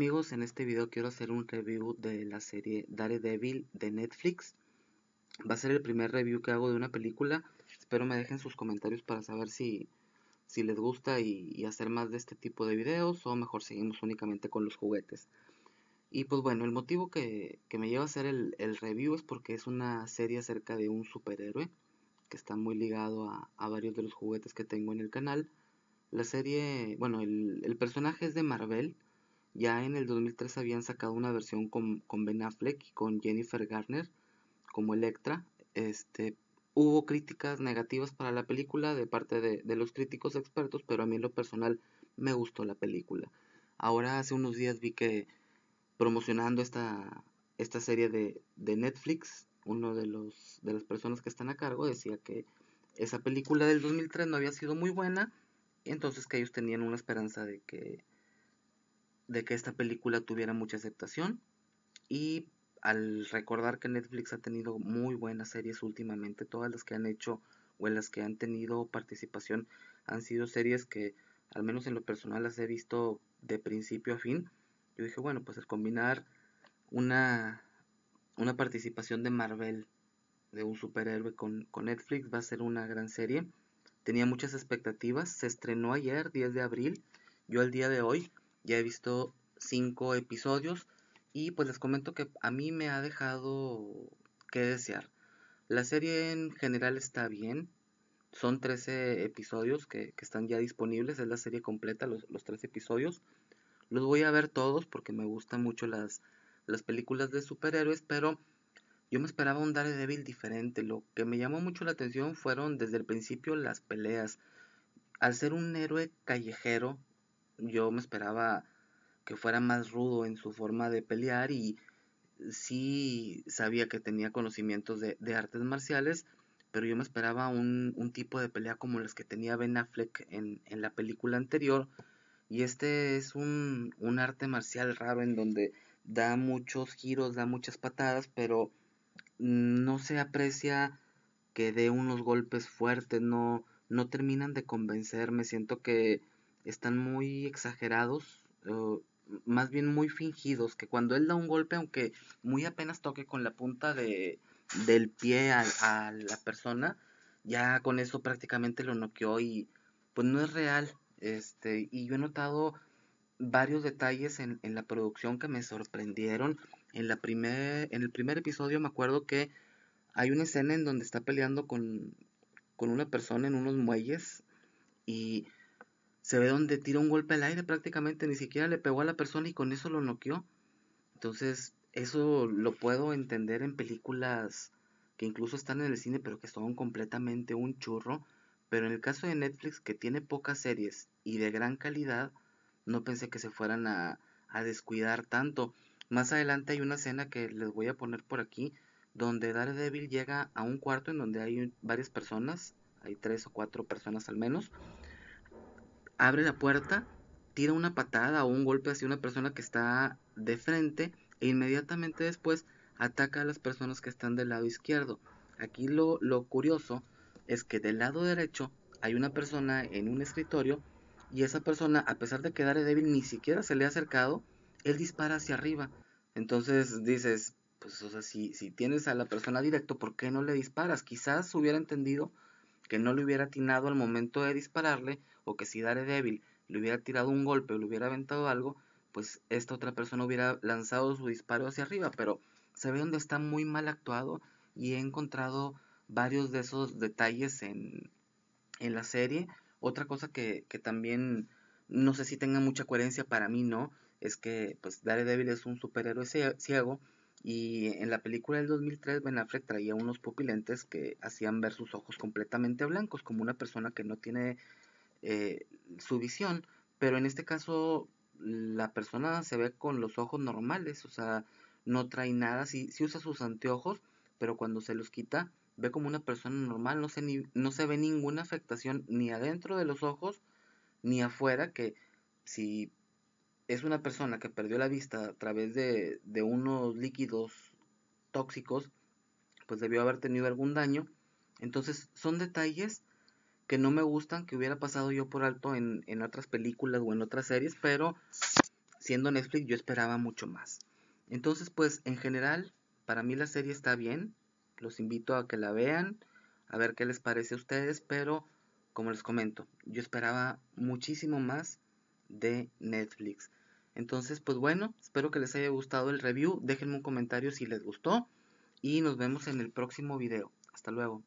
Amigos, en este video quiero hacer un review de la serie Daredevil de Netflix. Va a ser el primer review que hago de una película. Espero me dejen sus comentarios para saber si, si les gusta y, hacer más de este tipo de videos o mejor seguimos únicamente con los juguetes. Y pues bueno, el motivo que, me lleva a hacer el, review es porque es una serie acerca de un superhéroe que está muy ligado a, varios de los juguetes que tengo en el canal. La serie, bueno, el personaje es de Marvel ya en el 2003 habían sacado una versión con, Ben Affleck y con Jennifer Garner como Electra. Este, hubo críticas negativas para la película de parte de, los críticos expertos, pero a mí en lo personal me gustó la película. Ahora hace unos días vi que promocionando esta, esta serie de, Netflix, uno de, los, de las personas que están a cargo decía que esa película del 2003 no había sido muy buena, entonces que ellos tenían una esperanza de que de que esta película tuviera mucha aceptación y al recordar que Netflix ha tenido muy buenas series últimamente, todas las que han hecho o en las que han tenido participación han sido series que al menos en lo personal las he visto de principio a fin. Yo dije, bueno, pues al combinar una, una participación de Marvel, de un superhéroe con, con Netflix, va a ser una gran serie. Tenía muchas expectativas, se estrenó ayer, 10 de abril. Yo al día de hoy ya he visto cinco episodios y pues les comento que a mí me ha dejado que desear. La serie en general está bien. Son 13 episodios que, están ya disponibles. Es la serie completa, los, los 13 episodios. Los voy a ver todos porque me gustan mucho las, las películas de superhéroes, pero yo me esperaba un Daredevil diferente. Lo que me llamó mucho la atención fueron desde el principio las peleas. Al ser un héroe callejero, yo me esperaba que fuera más rudo en su forma de pelear y sí sabía que tenía conocimientos de, artes marciales, pero yo me esperaba un, un, tipo de pelea como las que tenía Ben Affleck en, en la película anterior. Y este es un, un, arte marcial raro en donde da muchos giros, da muchas patadas, pero no se aprecia que dé unos golpes fuertes, no, no terminan de convencerme. Siento que están muy exagerados, más bien muy fingidos, que cuando él da un golpe, aunque muy apenas toque con la punta de, del pie a, la persona, ya con eso prácticamente lo noqueó y pues no es real. Este, y yo he notado varios detalles en, la producción que me sorprendieron. En, la primer, en el primer episodio me acuerdo que hay una escena en donde está peleando con, con una persona en unos muelles y se ve donde tira un golpe al aire prácticamente, ni siquiera le pegó a la persona y con eso lo noqueó. Entonces, eso lo puedo entender en películas que incluso están en el cine, pero que son completamente un churro. Pero en el caso de Netflix, que tiene pocas series y de gran calidad, no pensé que se fueran a, a descuidar tanto. Más adelante hay una escena que les voy a poner por aquí, donde Daredevil llega a un cuarto en donde hay varias personas, hay tres o cuatro personas al menos, abre la puerta, tira una patada o un golpe hacia una persona que está de frente e inmediatamente después ataca a las personas que están del lado izquierdo. Aquí lo, curioso es que del lado derecho hay una persona en un escritorio y esa persona, a pesar de quedar débil, ni siquiera se le ha acercado, él dispara hacia arriba. Entonces dices, pues o sea, si, si tienes a la persona directo, ¿por qué no le disparas? Quizás hubiera entendido que no le hubiera atinado al momento de dispararle, o que si Daredevil le hubiera tirado un golpe o le hubiera aventado algo, pues esta otra persona hubiera lanzado su disparo hacia arriba, pero se ve donde está muy mal actuado y he encontrado varios de esos detalles en, en la serie. Otra cosa que, también no sé si tenga mucha coherencia para mí, no, es que pues Daredevil es un superhéroe ciego y en la película del 2003, Ben Affleck traía unos pupilentes que hacían ver sus ojos completamente blancos, como una persona que no tiene eh, su visión. Pero en este caso, la persona se ve con los ojos normales, o sea, no trae nada, si usa sus anteojos, pero cuando se los quita, ve como una persona normal, no se, ni, no se ve ninguna afectación ni adentro de los ojos, ni afuera, que si es una persona que perdió la vista a través de, unos líquidos tóxicos, pues debió haber tenido algún daño. Entonces son detalles que no me gustan, que hubiera pasado yo por alto en, en otras películas o en otras series, pero siendo Netflix yo esperaba mucho más. Entonces, pues en general, para mí la serie está bien. Los invito a que la vean, a ver qué les parece a ustedes, pero como les comento, yo esperaba muchísimo más de Netflix. Entonces, pues bueno, espero que les haya gustado el review. Déjenme un comentario si les gustó y nos vemos en el próximo video. Hasta luego.